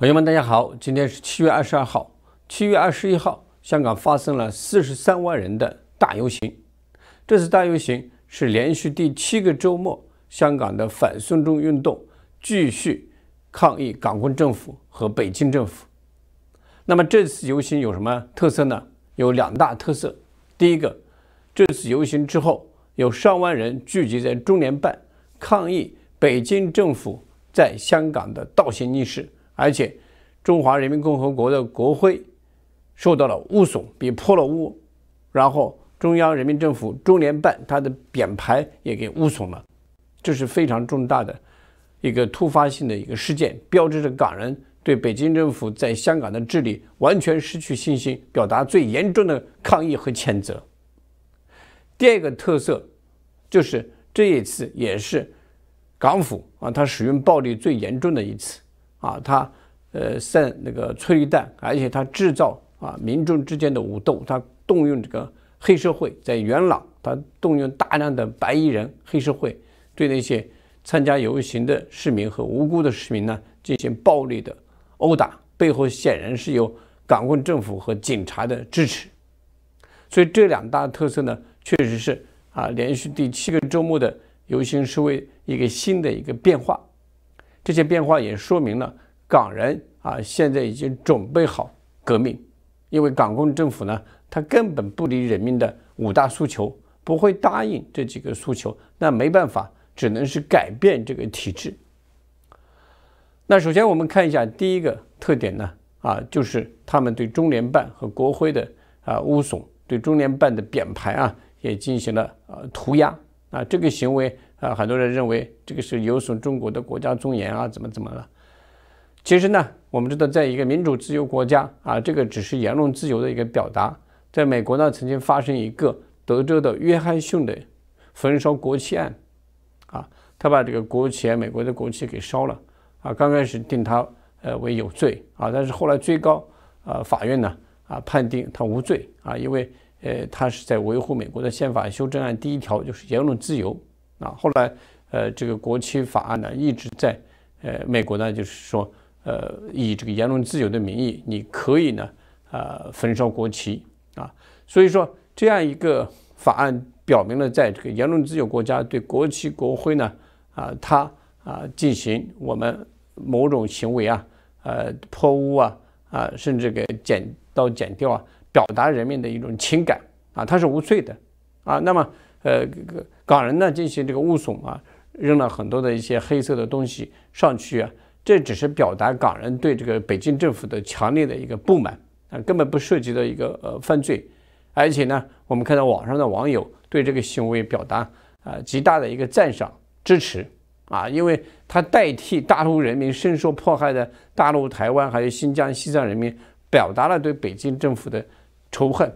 朋友们，大家好！今天是七月二十二号。七月二十一号，香港发生了四十三万人的大游行。这次大游行是连续第七个周末，香港的反送中运动继续抗议港共政府和北京政府。那么这次游行有什么特色呢？有两大特色。第一个，这次游行之后，有上万人聚集在中联办，抗议北京政府在香港的倒行逆施。而且，中华人民共和国的国徽受到了污损，被破了污。然后，中央人民政府中联办它的匾牌也给污损了，这是非常重大的一个突发性的一个事件，标志着港人对北京政府在香港的治理完全失去信心，表达最严重的抗议和谴责。第二个特色就是这一次也是港府啊，它使用暴力最严重的一次啊，它。呃，散那个催泪弹，而且他制造啊民众之间的武斗，他动用这个黑社会在元朗，他动用大量的白衣人黑社会对那些参加游行的市民和无辜的市民呢进行暴力的殴打，背后显然是有港共政府和警察的支持。所以这两大特色呢，确实是啊连续第七个周末的游行示威一个新的一个变化，这些变化也说明了。港人啊，现在已经准备好革命，因为港共政府呢，他根本不理人民的五大诉求，不会答应这几个诉求，那没办法，只能是改变这个体制。那首先我们看一下第一个特点呢，啊，就是他们对中联办和国徽的啊污损，对中联办的匾牌啊也进行了呃涂鸦啊，这个行为啊，很多人认为这个是有损中国的国家尊严啊，怎么怎么了？其实呢，我们知道，在一个民主自由国家啊，这个只是言论自由的一个表达。在美国呢，曾经发生一个德州的约翰逊的焚烧国旗案，啊，他把这个国旗，美国的国旗给烧了，啊，刚开始定他呃为有罪啊，但是后来最高啊法院呢啊判定他无罪啊，因为呃他是在维护美国的宪法修正案第一条，就是言论自由啊。后来呃这个国旗法案呢一直在呃美国呢就是说。呃，以这个言论自由的名义，你可以呢，呃，焚烧国旗啊，所以说这样一个法案表明了，在这个言论自由国家，对国旗国徽呢，啊，他啊，进行我们某种行为啊，呃，破污啊，啊，甚至给剪刀剪掉啊，表达人民的一种情感啊，他是无罪的啊。那么，呃，港人呢，进行这个污损啊，扔了很多的一些黑色的东西上去啊。这只是表达港人对这个北京政府的强烈的一个不满，啊，根本不涉及到一个呃犯罪，而且呢，我们看到网上的网友对这个行为表达啊极大的一个赞赏支持啊，因为他代替大陆人民深受迫害的大陆、台湾还有新疆、西藏人民，表达了对北京政府的仇恨，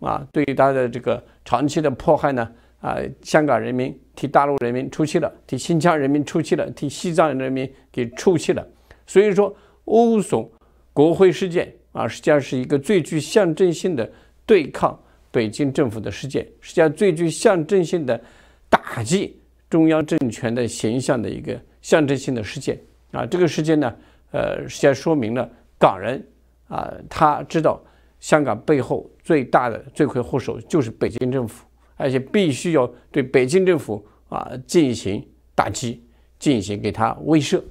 啊，对于他的这个长期的迫害呢。啊！香港人民替大陆人民出气了，替新疆人民出气了，替西藏人民给出气了。所以说，欧索国会事件啊，实际上是一个最具象征性的对抗北京政府的事件，实际上最具象征性的打击中央政权的形象的一个象征性的事件啊。这个事件呢，呃，实际上说明了港人啊，他知道香港背后最大的罪魁祸首就是北京政府。而且必须要对北京政府啊进行打击，进行给他威慑，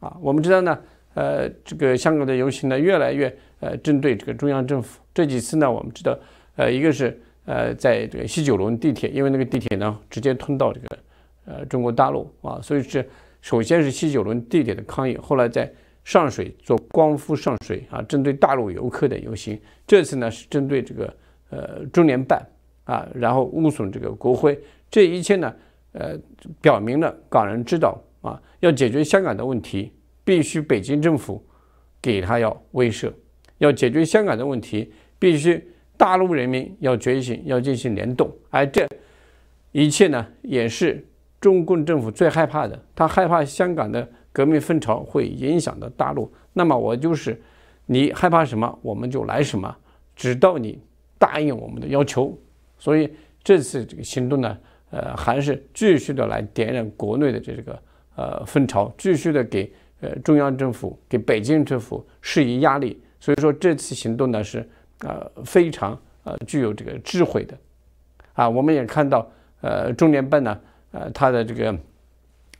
啊，我们知道呢，呃，这个香港的游行呢，越来越呃针对这个中央政府。这几次呢，我们知道，呃，一个是呃在这个西九龙地铁，因为那个地铁呢直接通到这个呃中国大陆啊，所以是首先是西九龙地铁的抗议，后来在上水做光复上水啊，针对大陆游客的游行，这次呢是针对这个呃中联办。啊，然后污损这个国徽，这一切呢，呃，表明了港人知道啊，要解决香港的问题，必须北京政府给他要威慑；要解决香港的问题，必须大陆人民要觉醒，要进行联动。而这一切呢，也是中共政府最害怕的，他害怕香港的革命风潮会影响到大陆。那么我就是你害怕什么，我们就来什么，直到你答应我们的要求。所以这次这个行动呢，呃，还是继续的来点燃国内的这个呃风潮，继续的给呃中央政府、给北京政府施以压力。所以说这次行动呢是呃非常呃具有这个智慧的啊。我们也看到呃中联办呢，呃他的这个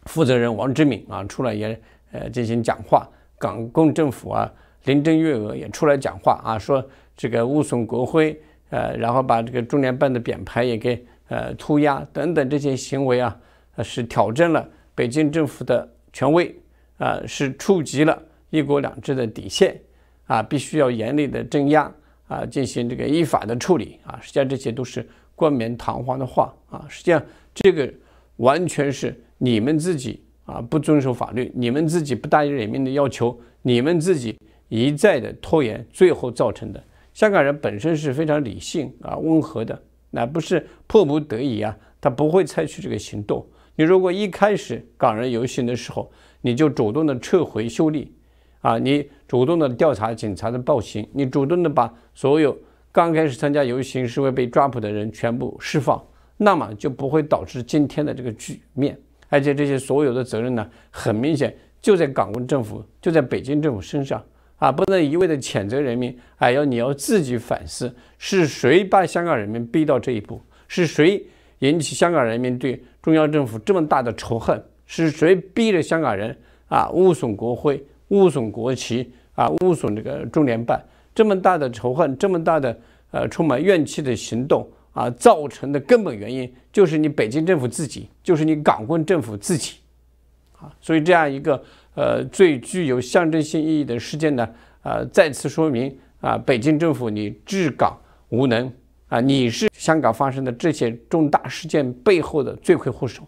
负责人王志敏啊出来也呃进行讲话，港共政府啊林郑月娥也出来讲话啊，说这个勿损国徽。呃，然后把这个中联办的匾牌也给呃涂鸦等等这些行为啊，是挑战了北京政府的权威啊，是触及了一国两制的底线啊，必须要严厉的镇压啊，进行这个依法的处理啊，实际上这些都是冠冕堂皇的话啊，实际上这个完全是你们自己啊不遵守法律，你们自己不答应人民的要求，你们自己一再的拖延，最后造成的。香港人本身是非常理性啊、温和的，那不是迫不得已啊，他不会采取这个行动。你如果一开始港人游行的时候，你就主动的撤回修例，啊，你主动的调查警察的暴行，你主动的把所有刚开始参加游行、是威被抓捕的人全部释放，那么就不会导致今天的这个局面。而且这些所有的责任呢，很明显就在港共政府，就在北京政府身上。啊，不能一味地谴责人民，哎，要你要自己反思，是谁把香港人民逼到这一步？是谁引起香港人民对中央政府这么大的仇恨？是谁逼着香港人啊误损国徽、误损国旗啊误损这个中联办？这么大的仇恨，这么大的呃充满怨气的行动啊，造成的根本原因就是你北京政府自己，就是你港共政府自己，啊，所以这样一个。呃，最具有象征性意义的事件呢，呃，再次说明啊，北京政府你治港无能啊，你是香港发生的这些重大事件背后的罪魁祸首。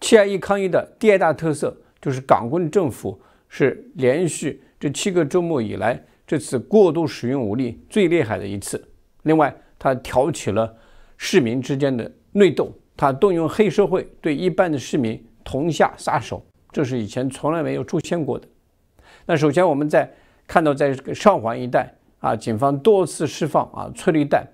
七二一抗议的第二大特色就是港共政府是连续这七个周末以来这次过度使用武力最厉害的一次。另外，他挑起了市民之间的内斗，他动用黑社会对一般的市民痛下杀手。这是以前从来没有出现过的。那首先，我们在看到在这个上环一带啊，警方多次释放啊催泪弹，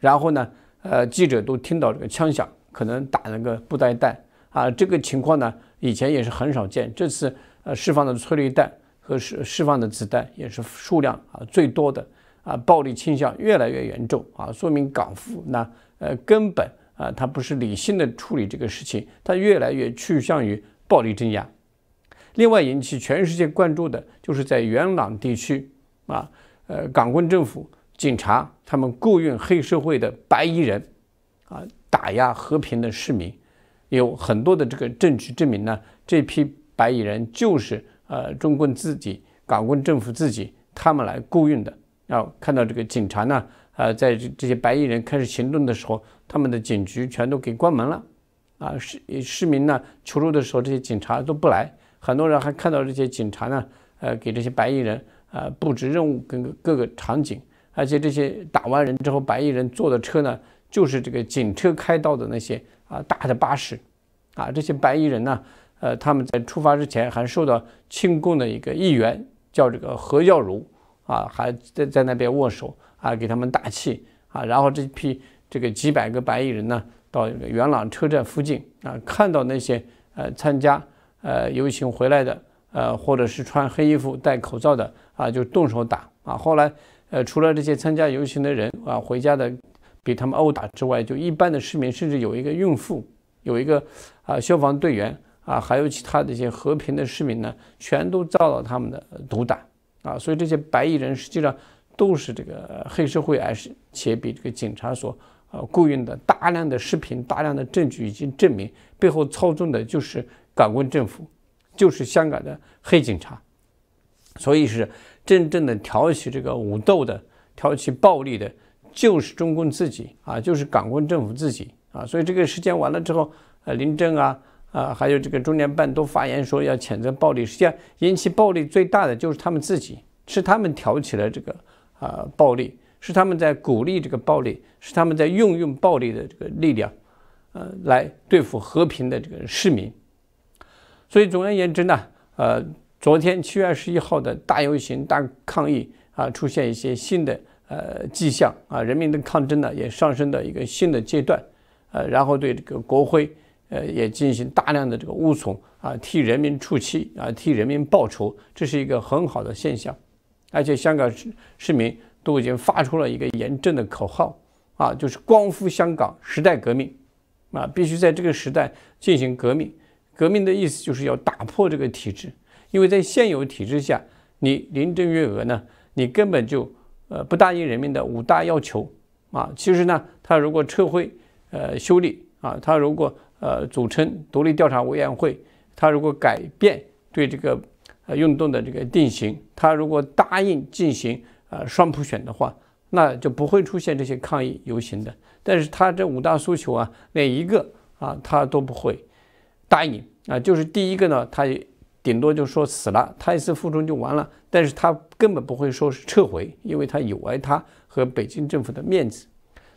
然后呢，呃，记者都听到这个枪响，可能打那个布袋弹啊，这个情况呢，以前也是很少见。这次呃释放的催泪弹和释释放的子弹也是数量啊最多的啊，暴力倾向越来越严重啊，说明港府那呃根本啊，他不是理性的处理这个事情，他越来越趋向于暴力镇压。另外引起全世界关注的就是在元朗地区，啊，呃，港共政府警察他们雇佣黑社会的白衣人，啊，打压和平的市民，有很多的这个证据证明呢，这批白衣人就是呃，中共自己、港共政府自己他们来雇佣的。然后看到这个警察呢，呃，在这这些白衣人开始行动的时候，他们的警局全都给关门了，啊，市市民呢求助的时候，这些警察都不来。很多人还看到这些警察呢，呃，给这些白衣人啊布置任务，跟各个场景。而且这些打完人之后，白衣人坐的车呢，就是这个警车开道的那些啊大的巴士，啊，这些白衣人呢，呃，他们在出发之前还受到庆功的一个议员叫这个何耀如啊，还在在那边握手，啊，给他们打气啊。然后这批这个几百个白衣人呢，到元朗车站附近啊，看到那些呃参加。呃，游行回来的，呃，或者是穿黑衣服戴口罩的啊，就动手打啊。后来，呃，除了这些参加游行的人啊，回家的被他们殴打之外，就一般的市民，甚至有一个孕妇，有一个啊消防队员啊，还有其他的一些和平的市民呢，全都遭到他们的毒打啊。所以这些白衣人实际上都是这个黑社会，而且且比这个警察所呃雇佣的大量的视频、大量的证据已经证明背后操纵的就是。港共政府就是香港的黑警察，所以是真正的挑起这个武斗的、挑起暴力的，就是中共自己啊，就是港共政府自己啊。所以这个事件完了之后，林郑啊啊，还有这个中联办都发言说要谴责暴力。实际上，引起暴力最大的就是他们自己，是他们挑起了这个啊暴力，是他们在鼓励这个暴力，是他们在运用暴力的这个力量，呃，来对付和平的这个市民。所以，总而言之呢，呃，昨天七月二十一号的大游行、大抗议啊，出现一些新的呃迹象啊，人民的抗争呢也上升到一个新的阶段，呃，然后对这个国徽呃也进行大量的这个污损啊，替人民出气啊，替人民报仇，这是一个很好的现象，而且香港市民都已经发出了一个严正的口号啊，就是光复香港时代革命，啊，必须在这个时代进行革命。革命的意思就是要打破这个体制，因为在现有体制下，你临阵越俄呢，你根本就呃不答应人民的五大要求啊。其实呢，他如果撤回呃修例啊，他如果呃组成独立调查委员会，他如果改变对这个呃运动的这个定型，他如果答应进行呃双普选的话，那就不会出现这些抗议游行的。但是他这五大诉求啊，哪一个啊他都不会答应。啊，就是第一个呢，他顶多就说死了，他一次负重就完了，但是他根本不会说是撤回，因为他有碍他和北京政府的面子，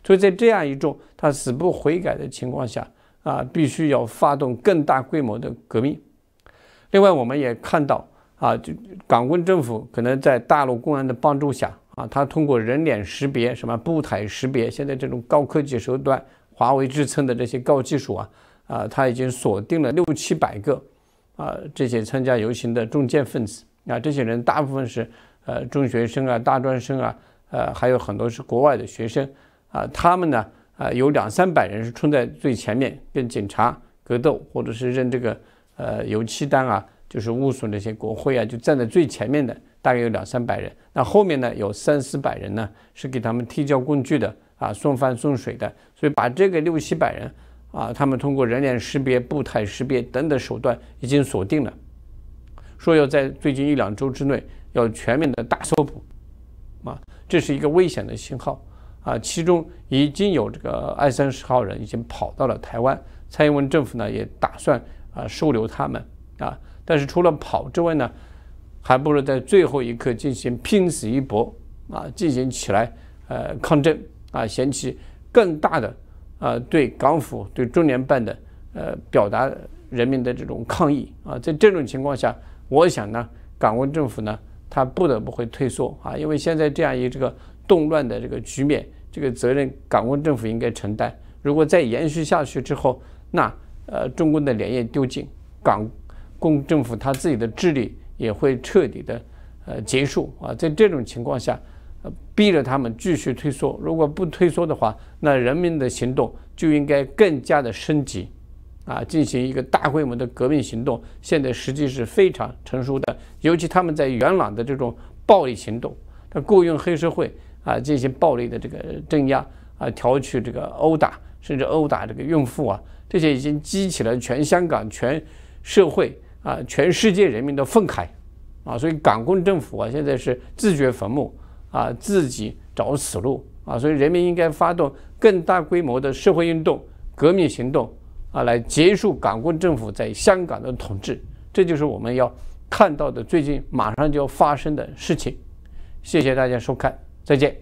所以在这样一种他死不悔改的情况下，啊，必须要发动更大规模的革命。另外，我们也看到啊，就港共政府可能在大陆公安的帮助下啊，他通过人脸识别、什么步态识别，现在这种高科技手段，华为支撑的这些高技术啊。啊，他已经锁定了六七百个，啊，这些参加游行的中建分子啊，这些人大部分是呃中学生啊、大专生啊，呃，还有很多是国外的学生啊。他们呢，啊，有两三百人是冲在最前面，跟警察格斗，或者是扔这个呃油漆弹啊，就是污损那些国会啊，就站在最前面的大概有两三百人。那后面呢，有三四百人呢，是给他们提交工具的啊，送饭送水的。所以把这个六七百人。啊，他们通过人脸识别、步态识别等等手段已经锁定了，说要在最近一两周之内要全面的大搜捕，啊，这是一个危险的信号，啊，其中已经有这个二三十号人已经跑到了台湾，蔡英文政府呢也打算啊收留他们，啊，但是除了跑之外呢，还不如在最后一刻进行拼死一搏，啊，进行起来呃抗争，啊，掀起更大的。啊，对港府、对中联办的，呃，表达人民的这种抗议啊，在这种情况下，我想呢，港湾政府呢，他不得不会退缩啊，因为现在这样一这个动乱的这个局面，这个责任港湾政府应该承担。如果再延续下去之后，那呃，中共的脸也丢尽，港共政府他自己的治理也会彻底的呃结束啊，在这种情况下。逼着他们继续退缩。如果不退缩的话，那人民的行动就应该更加的升级，啊，进行一个大规模的革命行动。现在实际是非常成熟的，尤其他们在元朗的这种暴力行动，他雇佣黑社会啊，进行暴力的这个镇压啊，调取这个殴打，甚至殴打这个孕妇啊，这些已经激起了全香港、全社会啊、全世界人民的愤慨，啊，所以港共政府啊，现在是自掘坟墓。啊，自己找死路啊！所以，人民应该发动更大规模的社会运动、革命行动啊，来结束港共政府在香港的统治。这就是我们要看到的最近马上就要发生的事情。谢谢大家收看，再见。